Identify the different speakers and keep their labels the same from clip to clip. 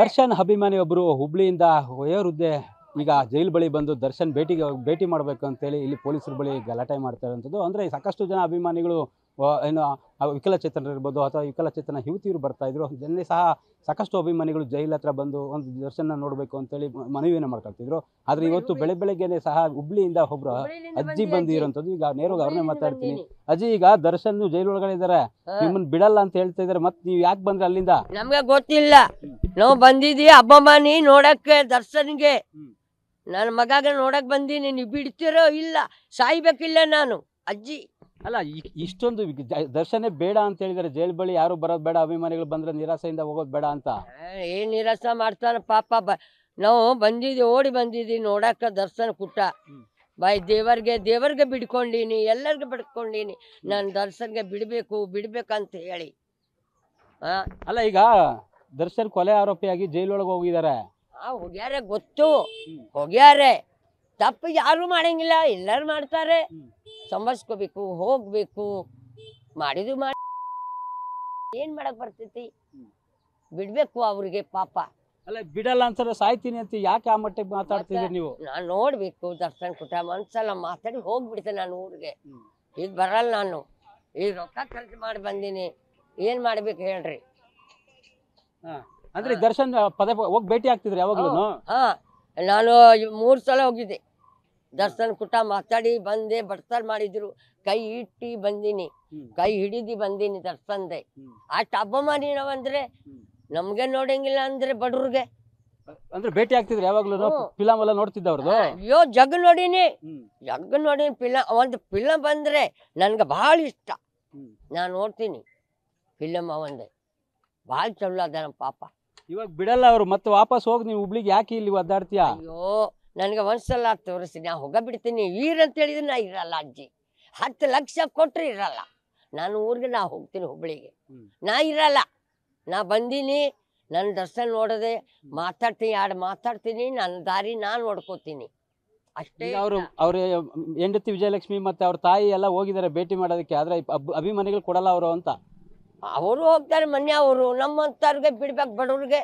Speaker 1: ದರ್ಶನ್ ಅಭಿಮಾನಿ ಒಬ್ಬರು ಹುಬ್ಳಿಯಿಂದ ವಯೋವೃದ್ಧೆ ಈಗ ಜೈಲ್ ಬಳಿ ಬಂದು ದರ್ಶನ್ ಭೇಟಿಗೆ ಭೇಟಿ ಮಾಡ್ಬೇಕು ಅಂತೇಳಿ ಇಲ್ಲಿ ಪೊಲೀಸರ ಬಳಿ ಗಲಾಟೆ ಮಾಡ್ತಾ ಇರುವಂಥದ್ದು ಅಂದರೆ ಸಾಕಷ್ಟು ಜನ ಅಭಿಮಾನಿಗಳು ಏನು ವಿಕಲಚೇತನರು ಇರ್ಬೋದು ಅಥವಾ ವಿಕಲಚೇತನ ಯುವತಿಯರು ಇದ್ರು ಜನಲ್ಲಿ ಸಹ ಸಾಕಷ್ಟು ಅಭಿಮಾನಿಗಳು ಜೈಲ್ ಹತ್ರ ಬಂದು ಒಂದು ದರ್ಶನ ನೋಡಬೇಕು ಹೇಳಿ ಮನವಿಯನ್ನು ಮಾಡ್ಕೊಳ್ತಿದ್ರು ಆದ್ರೆ ಇವತ್ತು ಬೆಳೆ ಬೆಳಗ್ಗೆನೆ ಸಹ ಹುಬ್ಳಿಯಿಂದ ಒಬ್ರು ಅಜ್ಜಿ ಬಂದಿರೋಂಥದ್ದು ಈಗ ನೇರವಾಗಿ ಅವ್ರನ್ನೇ ಮಾತಾಡ್ತೀನಿ ಅಜ್ಜಿ ಈಗ ದರ್ಶನ್ ಜೈಲ್ ಒಳಗಡೆ ಇದ್ದಾರೆ ನಿಮ್ಮನ್ನ ಬಿಡಲ್ಲ ಅಂತ ಹೇಳ್ತಾ ಇದಾರೆ ಮತ್ತೆ ನೀವ್ ಯಾಕೆ ಬಂದ್ರೆ ಅಲ್ಲಿಂದ
Speaker 2: ನಮ್ಗೆ ಗೊತ್ತಿಲ್ಲ ನಾವು ಬಂದಿದ್ವಿ ಅಭಿಮಾನಿ ನೋಡಕ್ಕೆ ದರ್ಶನ್ಗೆ ನನ್ನ ಮಗಾಗ ನೋಡಕ್ ಬಂದಿ ನೀವು ಬಿಡ್ತಿರೋ ಇಲ್ಲ ಸಾಯ್ಬೇಕಿಲ್ಲ ನಾನು ಅಜ್ಜಿ ಅಲ್ಲ
Speaker 1: ಇಷ್ಟೊಂದು ದರ್ಶನ ಬೇಡ ಅಂತ ಹೇಳಿದಾರೆ ಜೈಲ್ ಬಳಿ ಯಾರು ಬರೋದು ಬೇಡ ಅಭಿಮಾನಿಗಳು ಬಂದ್ರೆ ನಿರಾಸೆಯಿಂದ ಹೋಗೋದು ಬೇಡ ಅಂತ
Speaker 2: ಏನ್ ನಿರಾಸ ಮಾಡ್ತಾನೆ ಪಾಪ ನಾವು ಬಂದಿದ್ದೀವಿ ಓಡಿ ಬಂದಿದ್ದೀವಿ ನೋಡಕ್ಕ ದರ್ಶನ ಕುಟ್ಟ ಬಾಯ್ ದೇವರಿಗೆ ದೇವರಿಗೆ ಬಿಡ್ಕೊಂಡೀನಿ ಎಲ್ಲರಿಗೆ ಬಿಡ್ಕೊಂಡೀನಿ ನಾನು ದರ್ಶನ್ಗೆ ಬಿಡಬೇಕು ಬಿಡ್ಬೇಕಂತ ಹೇಳಿ
Speaker 1: ಅಲ್ಲ ಈಗ ದರ್ಶನ್ ಕೊಲೆ ಆರೋಪಿಯಾಗಿ ಜೈಲೊಳಗೆ ಹೋಗಿದ್ದಾರೆ
Speaker 2: ಆ ಹೋಗ್ಯಾರೆ ಗೊತ್ತು ಹೋಗ್ಯಾರೆ ತಪ್ಪು ಯಾರು ಮಾಡಂಗಿಲ್ಲ ಎಲ್ಲರೂ ಮಾಡ್ತಾರೆ ಸಂಭಾಳಿಸ್ಕೋಬೇಕು ಹೋಗ್ಬೇಕು ಮಾಡಿದ್ರು ಮಾಡಿ ಏನ್ ಮಾಡಕ್ ಬರ್ತೈತಿ ಬಿಡ್ಬೇಕು ಅವ್ರಿಗೆ ಪಾಪ
Speaker 1: ಅಲ್ಲ ಬಿಡಲ್ಲ ಅಂತ ಸಾಯ್ತೀನಿ ಅಂತ ಯಾಕೆ ಆ ಮಟ್ಟಿಗೆ ಮಾತಾಡ್ತೀವಿ ನೀವು
Speaker 2: ನಾನು ನೋಡ್ಬೇಕು ದರ್ಶನ್ ಕುಟ ಮನ್ಸಲ್ಲ ಮಾತಾಡಿ ಹೋಗ್ಬಿಡ್ತೇನೆ ನಾನು ಊರಿಗೆ ಈಗ ಬರಲ್ಲ ನಾನು ಈಗ ರೊಕ್ಕ ಖರ್ಚು ಮಾಡಿ ಬಂದೀನಿ ಏನ್ ಮಾಡ್ಬೇಕು ಹೇಳ್ರಿ ಅಂದ್ರೆ
Speaker 1: ದರ್ಶನ್ ಪದೇ ಹೋಗಿ ಭೇಟಿ ಆಗ್ತಿದ್ರಿ ಯಾವಾಗ್ಲೂ
Speaker 2: ಹಾ ನಾನು ಮೂರ್ ಸಲ ಹೋಗಿದ್ದೆ ದರ್ಶನ ಕುಟ ಮಾತಾಡಿ ಬಂದೆ ಬಡ್ತಾರ ಮಾಡಿದ್ರು ಕೈ ಇಟ್ಟಿ ಬಂದಿನಿ ಕೈ ಹಿಡಿದಿ ಬಂದಿನಿ ದರ್ಶನ್ದೆ ಹಬ್ಬ ಮಾಡಿ ನಾವಂದ್ರೆ ನಮ್ಗೆ ನೋಡಂಗಿಲ್ಲ ಅಂದ್ರೆ ಬಡವ್ರಿಗೆ
Speaker 1: ಅಂದ್ರೆ ಭೇಟಿ ಆಗ್ತಿದ್ರು ಯಾವಾಗ್ಲೂ ಫಿಲಮ್ ಎಲ್ಲ ನೋಡ್ತಿದ್ದವ್ರು ಅಯ್ಯೋ
Speaker 2: ಜಗ್ ನೋಡಿನಿ ಜಗ್ ನೋಡಿನಿ ಫಿಲಂ ಒಂದು ಫಿಲಂ ಬಂದ್ರೆ ನನ್ಗೆ ಭಾಳ ಇಷ್ಟ ನಾನು ನೋಡ್ತೀನಿ ಫಿಲಮ್ ಅವಂದೆ ಭಾಳ ಚಲೋ ಅದ ನಮ್ಮ ಪಾಪ
Speaker 1: ಇವಾಗ ಬಿಡಲ್ಲ ಅವರು ಮತ್ತೆ ವಾಪಸ್ ಹೋಗಿ ನೀವು ಹುಬ್ಳಿಗೆ ಯಾಕೆ ಇಲ್ಲಿ ಒದ್ದಾಡ್ತೀಯ
Speaker 2: ಅಯ್ಯೋ ನನಗೆ ಒಂದ್ಸಲ ತೋರಿಸಿ ನಾ ಹೋಗ ಬಿಡ್ತೀನಿ ಅಂತ ಹೇಳಿದ್ರೆ ನಾ ಇರಲ್ಲ ಅಜ್ಜಿ ಹತ್ತು ಲಕ್ಷ ಕೊಟ್ಟರೆ ಇರಲ್ಲ ನಾನು ಊರಿಗೆ ನಾ ಹೋಗ್ತೀನಿ ಹುಬ್ಬಳ್ಳಿಗೆ ನಾ ಇರಲ್ಲ ನಾ ಬಂದೀನಿ ನನ್ನ ದರ್ಶನ ನೋಡದೆ ಮಾತಾಡ್ತೀನಿ ಯಾರು ಮಾತಾಡ್ತೀನಿ ನನ್ನ ದಾರಿ ನಾನು ನೋಡ್ಕೋತೀನಿ
Speaker 1: ಅಷ್ಟೇ ಅವರು ಅವ್ರ ಹೆಂಡತಿ ವಿಜಯಲಕ್ಷ್ಮಿ ಮತ್ತೆ ಅವ್ರ ತಾಯಿ ಎಲ್ಲ ಹೋಗಿದ್ದಾರೆ ಭೇಟಿ ಮಾಡೋದಕ್ಕೆ
Speaker 2: ಆದ್ರೆ ಅಭಿಮಾನಿಗಳು ಕೊಡಲ್ಲ ಅವರು ಅಂತ ಅವರು ಹೋಗ್ತಾರೆ ಮನೆ ಅವರು ನಮ್ಮಂಥವ್ರಿಗೆ ಬಿಡ್ಬೇಕು ಬಡವ್ರಿಗೆ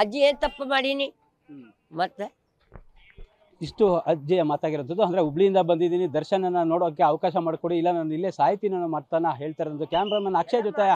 Speaker 2: ಅಜ್ಜಿ ಏನು ತಪ್ಪು ಮಾಡೀನಿ ಮತ್ತೆ
Speaker 1: ಇಷ್ಟು ಅಜ್ಜಿಯ ಮಾತಾಗಿರೋದು ಅಂದರೆ ಹುಬ್ಳಿಯಿಂದ ಬಂದಿದ್ದೀನಿ ದರ್ಶನನ ನೋಡೋಕ್ಕೆ ಅವಕಾಶ ಮಾಡಿಕೊಡಿ ಇಲ್ಲ ನಾನು ಇಲ್ಲೇ ಸಾಯ್ತೀನಿ ಅನ್ನೋ ಮಾತನ್ನು ಹೇಳ್ತಾರೆ ಕ್ಯಾಮ್ರಾಮನ್ ಅಕ್ಷಯ್ ಜೊತೆ